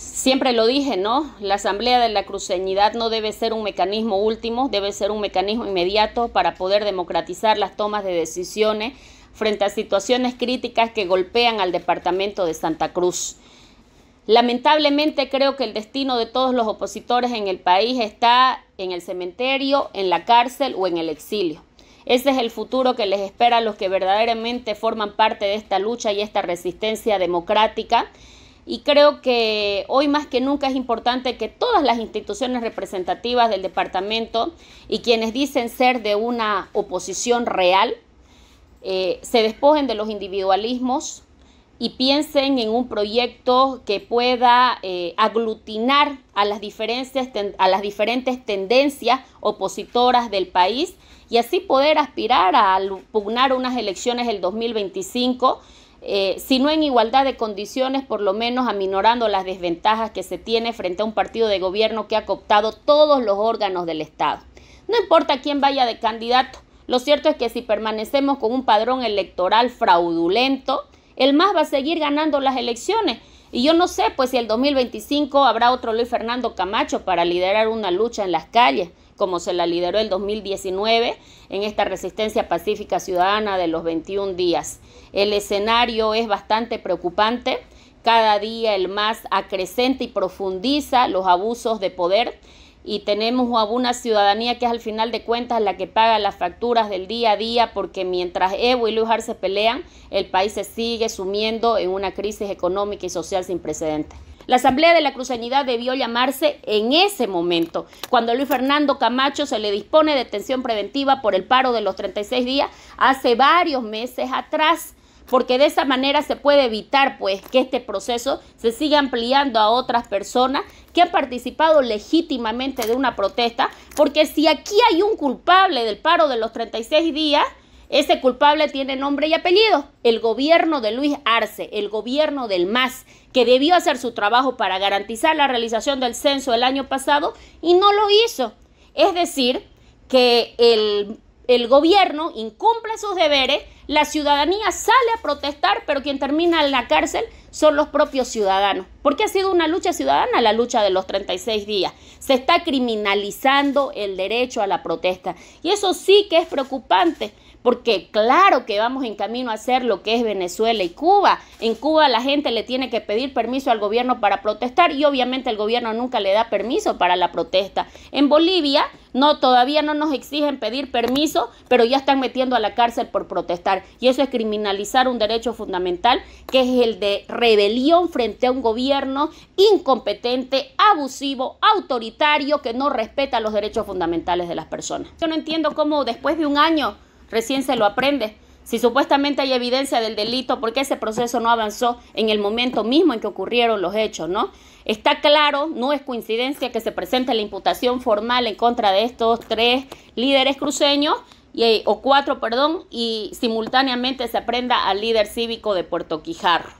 Siempre lo dije, ¿no? La Asamblea de la Cruceñidad no debe ser un mecanismo último, debe ser un mecanismo inmediato para poder democratizar las tomas de decisiones frente a situaciones críticas que golpean al departamento de Santa Cruz. Lamentablemente creo que el destino de todos los opositores en el país está en el cementerio, en la cárcel o en el exilio. Ese es el futuro que les espera a los que verdaderamente forman parte de esta lucha y esta resistencia democrática y creo que hoy más que nunca es importante que todas las instituciones representativas del departamento y quienes dicen ser de una oposición real eh, se despojen de los individualismos y piensen en un proyecto que pueda eh, aglutinar a las, diferencias, a las diferentes tendencias opositoras del país y así poder aspirar a pugnar unas elecciones el 2025 eh, no en igualdad de condiciones, por lo menos aminorando las desventajas que se tiene frente a un partido de gobierno que ha cooptado todos los órganos del Estado. No importa quién vaya de candidato, lo cierto es que si permanecemos con un padrón electoral fraudulento, el MAS va a seguir ganando las elecciones. Y yo no sé, pues si el 2025 habrá otro Luis Fernando Camacho para liderar una lucha en las calles como se la lideró el 2019 en esta resistencia pacífica ciudadana de los 21 días. El escenario es bastante preocupante. Cada día el más acrecenta y profundiza los abusos de poder y tenemos a una ciudadanía que es al final de cuentas la que paga las facturas del día a día porque mientras Evo y Lujar se pelean, el país se sigue sumiendo en una crisis económica y social sin precedentes. La Asamblea de la Cruceñidad debió llamarse en ese momento, cuando Luis Fernando Camacho se le dispone de detención preventiva por el paro de los 36 días hace varios meses atrás porque de esa manera se puede evitar pues que este proceso se siga ampliando a otras personas que han participado legítimamente de una protesta, porque si aquí hay un culpable del paro de los 36 días, este culpable tiene nombre y apellido, el gobierno de Luis Arce, el gobierno del MAS, que debió hacer su trabajo para garantizar la realización del censo el año pasado y no lo hizo. Es decir, que el, el gobierno incumple sus deberes, la ciudadanía sale a protestar, pero quien termina en la cárcel son los propios ciudadanos porque ha sido una lucha ciudadana la lucha de los 36 días. Se está criminalizando el derecho a la protesta y eso sí que es preocupante porque claro que vamos en camino a hacer lo que es Venezuela y Cuba. En Cuba la gente le tiene que pedir permiso al gobierno para protestar y obviamente el gobierno nunca le da permiso para la protesta. En Bolivia no todavía no nos exigen pedir permiso, pero ya están metiendo a la cárcel por protestar y eso es criminalizar un derecho fundamental que es el de rebelión frente a un gobierno incompetente, abusivo, autoritario, que no respeta los derechos fundamentales de las personas. Yo no entiendo cómo después de un año recién se lo aprende. Si supuestamente hay evidencia del delito, ¿por qué ese proceso no avanzó en el momento mismo en que ocurrieron los hechos, no? Está claro, no es coincidencia que se presente la imputación formal en contra de estos tres líderes cruceños y, eh, o cuatro, perdón, y simultáneamente se aprenda al líder cívico de Puerto Quijarro.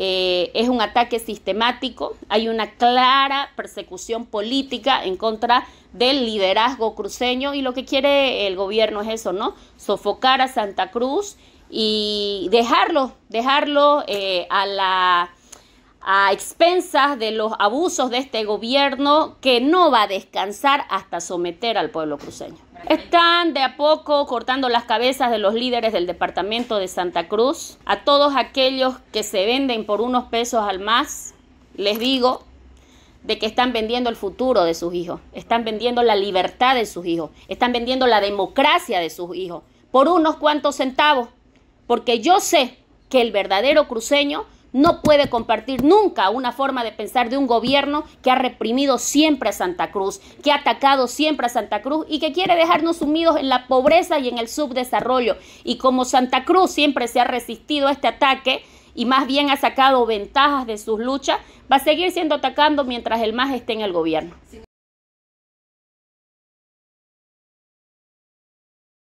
Eh, es un ataque sistemático, hay una clara persecución política en contra del liderazgo cruceño y lo que quiere el gobierno es eso, ¿no? Sofocar a Santa Cruz y dejarlo, dejarlo eh, a la a expensas de los abusos de este gobierno que no va a descansar hasta someter al pueblo cruceño. Están de a poco cortando las cabezas de los líderes del departamento de Santa Cruz, a todos aquellos que se venden por unos pesos al más, les digo de que están vendiendo el futuro de sus hijos, están vendiendo la libertad de sus hijos, están vendiendo la democracia de sus hijos por unos cuantos centavos, porque yo sé que el verdadero cruceño no puede compartir nunca una forma de pensar de un gobierno que ha reprimido siempre a Santa Cruz, que ha atacado siempre a Santa Cruz y que quiere dejarnos sumidos en la pobreza y en el subdesarrollo. Y como Santa Cruz siempre se ha resistido a este ataque, y más bien ha sacado ventajas de sus luchas, va a seguir siendo atacando mientras el MAS esté en el gobierno.